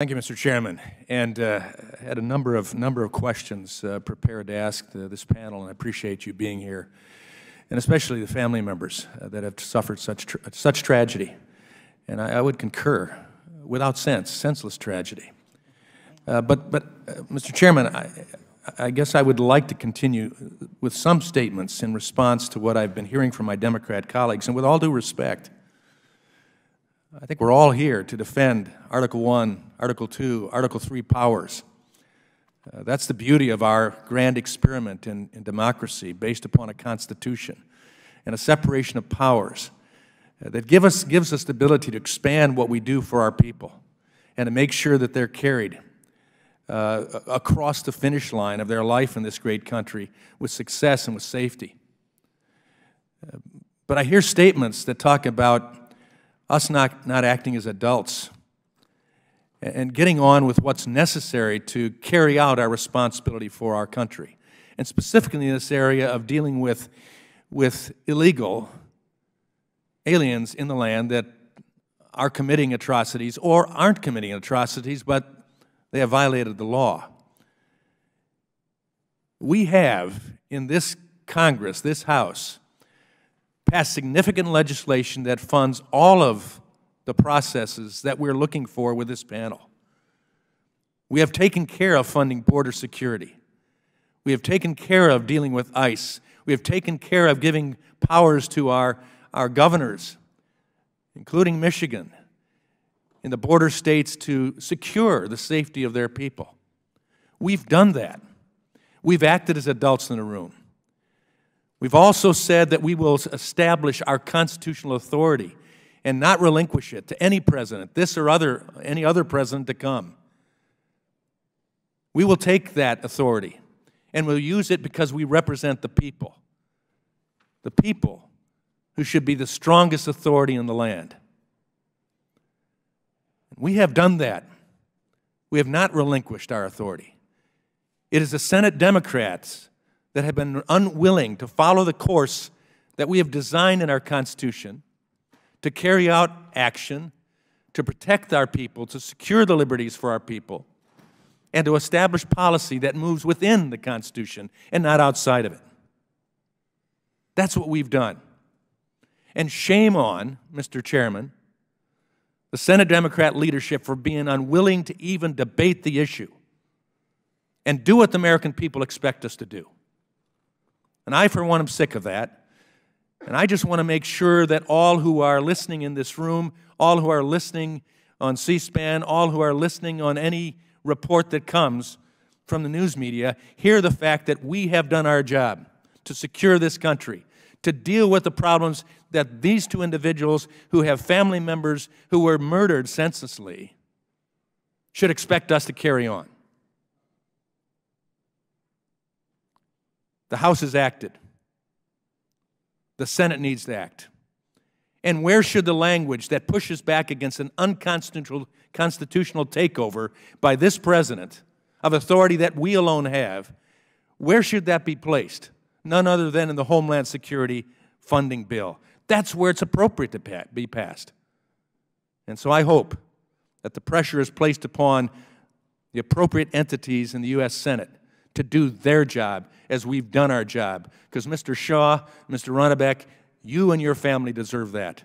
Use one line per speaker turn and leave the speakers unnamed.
Thank you, Mr. Chairman. And uh, I had a number of number of questions uh, prepared to ask the, this panel, and I appreciate you being here, and especially the family members uh, that have suffered such tra such tragedy. And I, I, would concur, without sense, senseless tragedy. Uh, but but, uh, Mr. Chairman, I, I guess I would like to continue with some statements in response to what I've been hearing from my Democrat colleagues, and with all due respect. I think we're all here to defend Article 1, Article 2, Article 3 powers. Uh, that's the beauty of our grand experiment in, in, democracy based upon a constitution and a separation of powers uh, that give us, gives us the ability to expand what we do for our people and to make sure that they're carried uh, across the finish line of their life in this great country with success and with safety. Uh, but I hear statements that talk about us not, not acting as adults and getting on with what's necessary to carry out our responsibility for our country. And specifically in this area of dealing with, with illegal aliens in the land that are committing atrocities or aren't committing atrocities, but they have violated the law. We have in this Congress, this House, passed significant legislation that funds all of the processes that we're looking for with this panel. We have taken care of funding border security. We have taken care of dealing with ICE. We have taken care of giving powers to our, our governors, including Michigan, in the border states to secure the safety of their people. We've done that. We've acted as adults in the room. We've also said that we will establish our constitutional authority and not relinquish it to any president, this or other, any other president to come. We will take that authority and we'll use it because we represent the people. The people who should be the strongest authority in the land. We have done that. We have not relinquished our authority. It is the Senate Democrats that have been unwilling to follow the course that we have designed in our Constitution to carry out action, to protect our people, to secure the liberties for our people, and to establish policy that moves within the Constitution and not outside of it. That's what we've done. And shame on, Mr. Chairman, the Senate Democrat leadership for being unwilling to even debate the issue and do what the American people expect us to do. And I, for one, am sick of that. And I just want to make sure that all who are listening in this room, all who are listening on C SPAN, all who are listening on any report that comes from the news media, hear the fact that we have done our job to secure this country, to deal with the problems that these two individuals who have family members who were murdered senselessly should expect us to carry on. The House has acted. The Senate needs to act. And where should the language that pushes back against an unconstitutional takeover by this president of authority that we alone have, where should that be placed? None other than in the Homeland Security funding bill. That's where it's appropriate to be passed. And so I hope that the pressure is placed upon the appropriate entities in the U.S. Senate to do their job as we've done our job. Because, Mr. Shaw, Mr. Ronnebeck, you and your family deserve that.